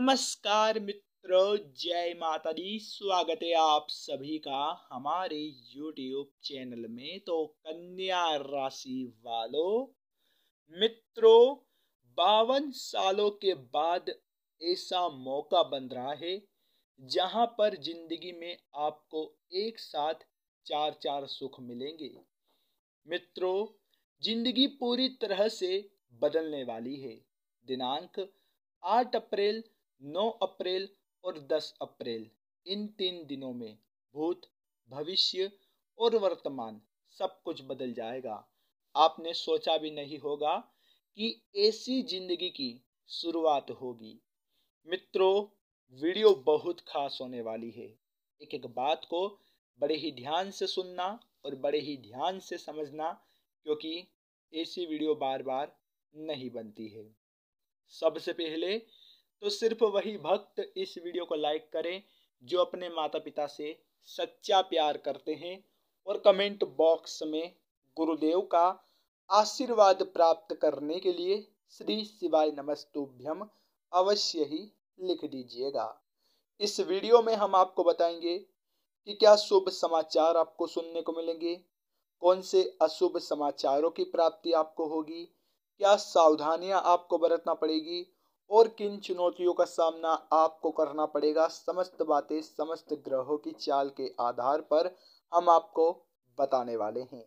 नमस्कार मित्रों जय माता दी स्वागत है आप सभी का हमारे YouTube चैनल में तो कन्या राशि वालों मित्रों बावन सालों के बाद ऐसा मौका बन रहा है जहां पर जिंदगी में आपको एक साथ चार चार सुख मिलेंगे मित्रों जिंदगी पूरी तरह से बदलने वाली है दिनांक आठ अप्रैल नौ अप्रैल और दस अप्रैल इन तीन दिनों में भूत भविष्य और वर्तमान सब कुछ बदल जाएगा आपने सोचा भी नहीं होगा कि ऐसी जिंदगी की शुरुआत होगी मित्रों वीडियो बहुत खास होने वाली है एक एक बात को बड़े ही ध्यान से सुनना और बड़े ही ध्यान से समझना क्योंकि ऐसी वीडियो बार बार नहीं बनती है सबसे पहले तो सिर्फ वही भक्त इस वीडियो को लाइक करें जो अपने माता पिता से सच्चा प्यार करते हैं और कमेंट बॉक्स में गुरुदेव का आशीर्वाद प्राप्त करने के लिए श्री शिवाय नमस्तुभ्यम अवश्य ही लिख दीजिएगा इस वीडियो में हम आपको बताएंगे कि क्या शुभ समाचार आपको सुनने को मिलेंगे कौन से अशुभ समाचारों की प्राप्ति आपको होगी क्या सावधानियां आपको बरतना पड़ेगी और किन चुनौतियों का सामना आपको करना पड़ेगा समस्त बातें समस्त ग्रहों की चाल के आधार पर हम आपको बताने वाले हैं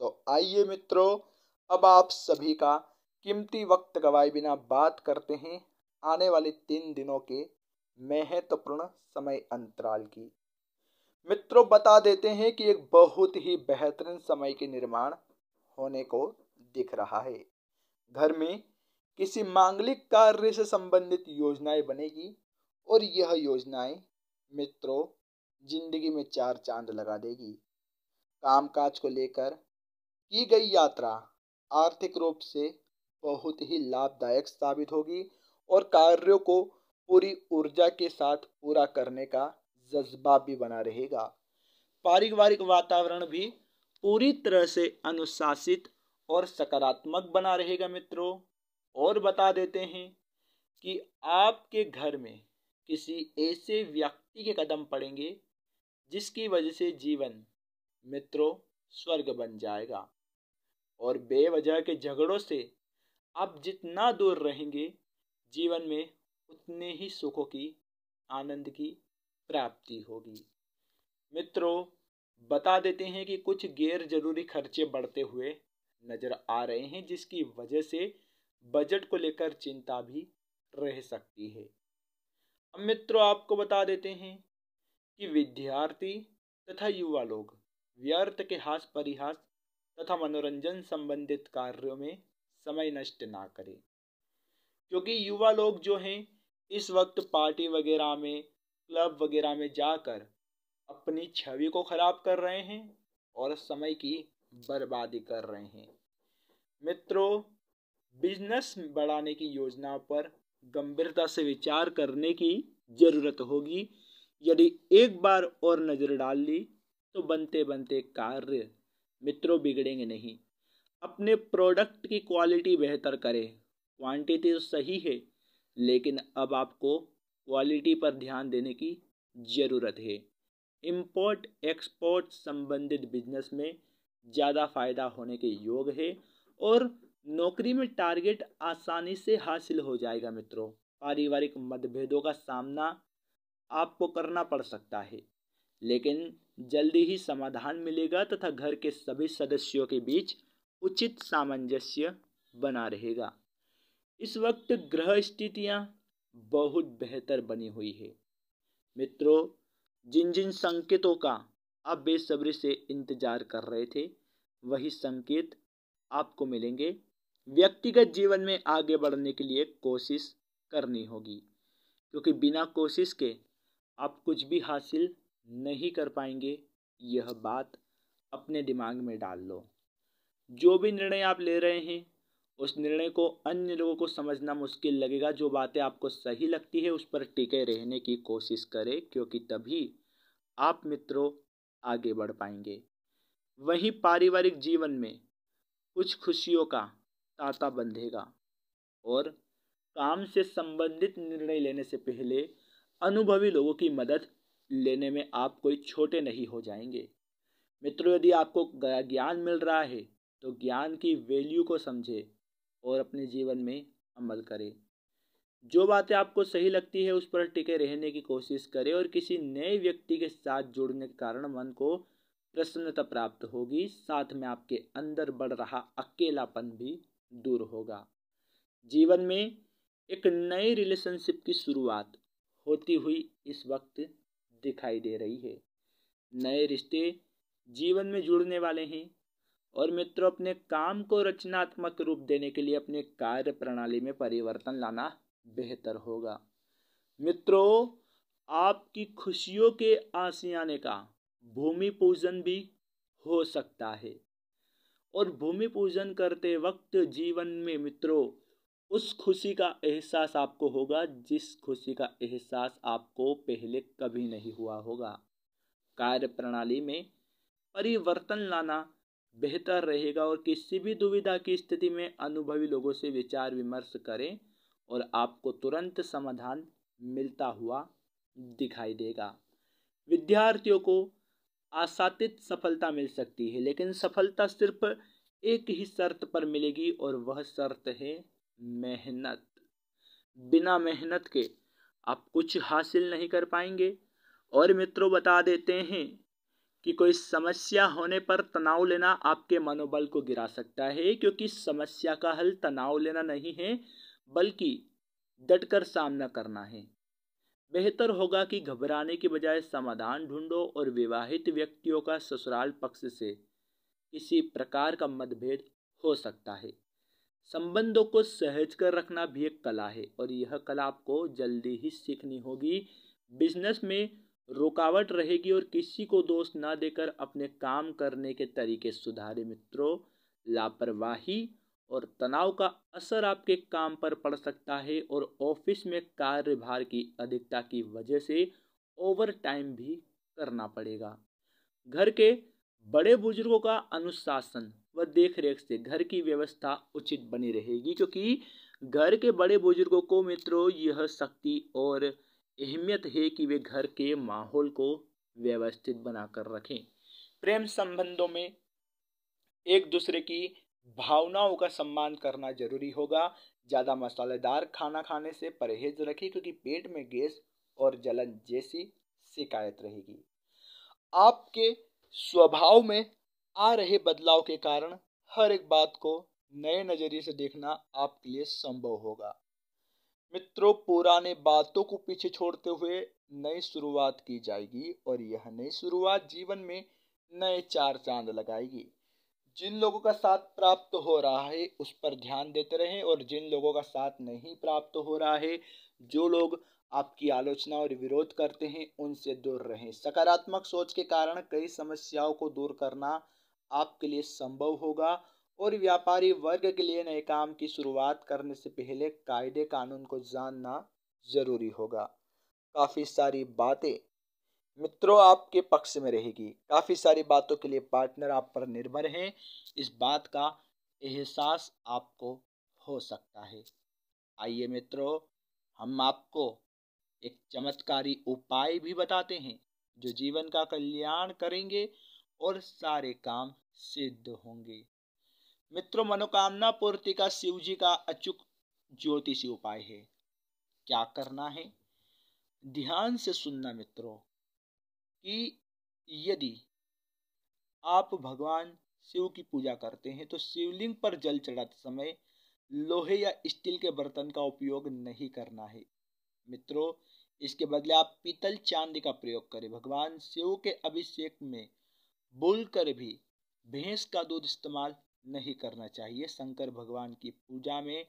तो आइए मित्रों अब आप सभी का कीमती वक्त गवाए बिना बात करते हैं आने वाले तीन दिनों के महत्वपूर्ण समय अंतराल की मित्रों बता देते हैं कि एक बहुत ही बेहतरीन समय के निर्माण होने को दिख रहा है घर में किसी मांगलिक कार्य से संबंधित योजनाएं बनेगी और यह योजनाएं मित्रों जिंदगी में चार चांद लगा देगी कामकाज को लेकर की गई यात्रा आर्थिक रूप से बहुत ही लाभदायक साबित होगी और कार्यों को पूरी ऊर्जा के साथ पूरा करने का जज्बा भी बना रहेगा पारिवारिक वातावरण भी पूरी तरह से अनुशासित और सकारात्मक बना रहेगा मित्रों और बता देते हैं कि आपके घर में किसी ऐसे व्यक्ति के कदम पड़ेंगे जिसकी वजह से जीवन मित्रों स्वर्ग बन जाएगा और बेवजह के झगड़ों से आप जितना दूर रहेंगे जीवन में उतने ही सुखों की आनंद की प्राप्ति होगी मित्रों बता देते हैं कि कुछ गैर जरूरी खर्चे बढ़ते हुए नज़र आ रहे हैं जिसकी वजह से बजट को लेकर चिंता भी रह सकती है अब मित्रों आपको बता देते हैं कि विद्यार्थी तथा युवा लोग व्यर्थ के हास परिहास तथा मनोरंजन संबंधित कार्यों में समय नष्ट ना करें क्योंकि युवा लोग जो हैं इस वक्त पार्टी वगैरह में क्लब वगैरह में जाकर अपनी छवि को खराब कर रहे हैं और समय की बर्बादी कर रहे हैं मित्रों बिजनेस बढ़ाने की योजना पर गंभीरता से विचार करने की जरूरत होगी यदि एक बार और नज़र डाल ली तो बनते बनते कार्य मित्रों बिगड़ेंगे नहीं अपने प्रोडक्ट की क्वालिटी बेहतर करें क्वांटिटी तो सही है लेकिन अब आपको क्वालिटी पर ध्यान देने की ज़रूरत है इम्पोर्ट एक्सपोर्ट संबंधित बिजनेस में ज़्यादा फ़ायदा होने के योग है और नौकरी में टारगेट आसानी से हासिल हो जाएगा मित्रों पारिवारिक मतभेदों का सामना आपको करना पड़ सकता है लेकिन जल्दी ही समाधान मिलेगा तथा घर के सभी सदस्यों के बीच उचित सामंजस्य बना रहेगा इस वक्त ग्रह स्थितियां बहुत बेहतर बनी हुई है मित्रों जिन जिन संकेतों का आप बेसब्री से इंतज़ार कर रहे थे वही संकेत आपको मिलेंगे व्यक्तिगत जीवन में आगे बढ़ने के लिए कोशिश करनी होगी क्योंकि बिना कोशिश के आप कुछ भी हासिल नहीं कर पाएंगे यह बात अपने दिमाग में डाल लो जो भी निर्णय आप ले रहे हैं उस निर्णय को अन्य लोगों को समझना मुश्किल लगेगा जो बातें आपको सही लगती है उस पर टिके रहने की कोशिश करें क्योंकि तभी आप मित्रों आगे बढ़ पाएंगे वहीं पारिवारिक जीवन में कुछ खुशियों का ताता बंधेगा और काम से संबंधित निर्णय लेने से पहले अनुभवी लोगों की मदद लेने में आप कोई छोटे नहीं हो जाएंगे मित्रों यदि आपको ज्ञान मिल रहा है तो ज्ञान की वैल्यू को समझे और अपने जीवन में अमल करें जो बातें आपको सही लगती है उस पर टिके रहने की कोशिश करें और किसी नए व्यक्ति के साथ जुड़ने के कारण मन को प्रसन्नता प्राप्त होगी साथ में आपके अंदर बढ़ रहा अकेलापन भी दूर होगा जीवन में एक नए रिलेशनशिप की शुरुआत होती हुई इस वक्त दिखाई दे रही है नए रिश्ते जीवन में जुड़ने वाले हैं और मित्रों अपने काम को रचनात्मक रूप देने के लिए अपने कार्य प्रणाली में परिवर्तन लाना बेहतर होगा मित्रों आपकी खुशियों के आसियाने का भूमि पूजन भी हो सकता है और भूमि पूजन करते वक्त जीवन में मित्रों उस खुशी का एहसास आपको होगा जिस खुशी का एहसास आपको पहले कभी नहीं हुआ होगा कार्य प्रणाली में परिवर्तन लाना बेहतर रहेगा और किसी भी दुविधा की स्थिति में अनुभवी लोगों से विचार विमर्श करें और आपको तुरंत समाधान मिलता हुआ दिखाई देगा विद्यार्थियों को आसातित सफलता मिल सकती है लेकिन सफलता सिर्फ एक ही शर्त पर मिलेगी और वह शर्त है मेहनत बिना मेहनत के आप कुछ हासिल नहीं कर पाएंगे और मित्रों बता देते हैं कि कोई समस्या होने पर तनाव लेना आपके मनोबल को गिरा सकता है क्योंकि समस्या का हल तनाव लेना नहीं है बल्कि डटकर सामना करना है बेहतर होगा कि घबराने के बजाय समाधान ढूंढो और विवाहित व्यक्तियों का ससुराल पक्ष से किसी प्रकार का मतभेद हो सकता है संबंधों को सहज कर रखना भी एक कला है और यह कला आपको जल्दी ही सीखनी होगी बिजनेस में रुकावट रहेगी और किसी को दोष ना देकर अपने काम करने के तरीके सुधारे मित्रों लापरवाही और तनाव का असर आपके काम पर पड़ सकता है और ऑफिस में कार्यभार की अधिकता की वजह से ओवर टाइम भी करना पड़ेगा घर के बड़े बुजुर्गों का अनुशासन व देखरेख से घर की व्यवस्था उचित बनी रहेगी क्योंकि घर के बड़े बुजुर्गों को मित्रों यह शक्ति और अहमियत है कि वे घर के माहौल को व्यवस्थित बनाकर रखें प्रेम संबंधों में एक दूसरे की भावनाओं का सम्मान करना जरूरी होगा ज़्यादा मसालेदार खाना खाने से परहेज रखें क्योंकि पेट में गैस और जलन जैसी शिकायत रहेगी आपके स्वभाव में आ रहे बदलाव के कारण हर एक बात को नए नज़रिए से देखना आपके लिए संभव होगा मित्रों पुराने बातों को पीछे छोड़ते हुए नई शुरुआत की जाएगी और यह नई शुरुआत जीवन में नए चार चांद लगाएगी जिन लोगों का साथ प्राप्त हो रहा है उस पर ध्यान देते रहें और जिन लोगों का साथ नहीं प्राप्त हो रहा है जो लोग आपकी आलोचना और विरोध करते हैं उनसे दूर रहें सकारात्मक सोच के कारण कई समस्याओं को दूर करना आपके लिए संभव होगा और व्यापारी वर्ग के लिए नए काम की शुरुआत करने से पहले कायदे कानून को जानना ज़रूरी होगा काफ़ी सारी बातें मित्रों आपके पक्ष में रहेगी काफ़ी सारी बातों के लिए पार्टनर आप पर निर्भर हैं इस बात का एहसास आपको हो सकता है आइए मित्रों हम आपको एक चमत्कारी उपाय भी बताते हैं जो जीवन का कल्याण करेंगे और सारे काम सिद्ध होंगे मित्रों मनोकामना पूर्ति का शिव जी का अचूक ज्योतिषी उपाय है क्या करना है ध्यान से सुनना मित्रों कि यदि आप भगवान शिव की पूजा करते हैं तो शिवलिंग पर जल चढ़ाते समय लोहे या स्टील के बर्तन का उपयोग नहीं करना है मित्रों इसके बदले आप पीतल चांदी का प्रयोग करें भगवान शिव के अभिषेक में बोल कर भी भैंस का दूध इस्तेमाल नहीं करना चाहिए शंकर भगवान की पूजा में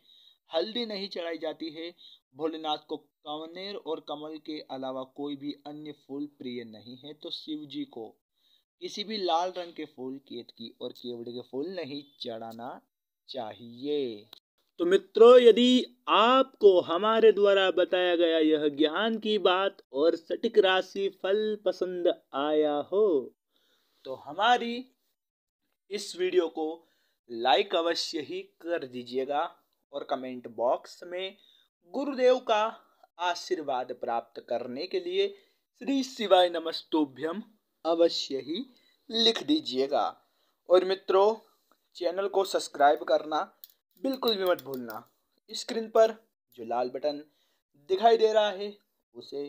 हल्दी नहीं चढ़ाई जाती है भोलेनाथ को कवनेर और कमल के अलावा कोई भी अन्य फूल प्रिय नहीं है तो शिव जी को किसी भी लाल रंग के फूल केतकी और केवड़े के फूल नहीं चढ़ाना चाहिए तो मित्रों यदि आपको हमारे द्वारा बताया गया यह ज्ञान की बात और सटीक राशि फल पसंद आया हो तो हमारी इस वीडियो को लाइक अवश्य ही कर दीजिएगा और कमेंट बॉक्स में गुरुदेव का आशीर्वाद प्राप्त करने के लिए श्री शिवाय नमस्तोभ्यम अवश्य ही लिख दीजिएगा और मित्रों चैनल को सब्सक्राइब करना बिल्कुल भी मत भूलना स्क्रीन पर जो लाल बटन दिखाई दे रहा है उसे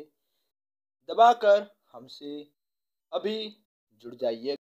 दबाकर हमसे अभी जुड़ जाइए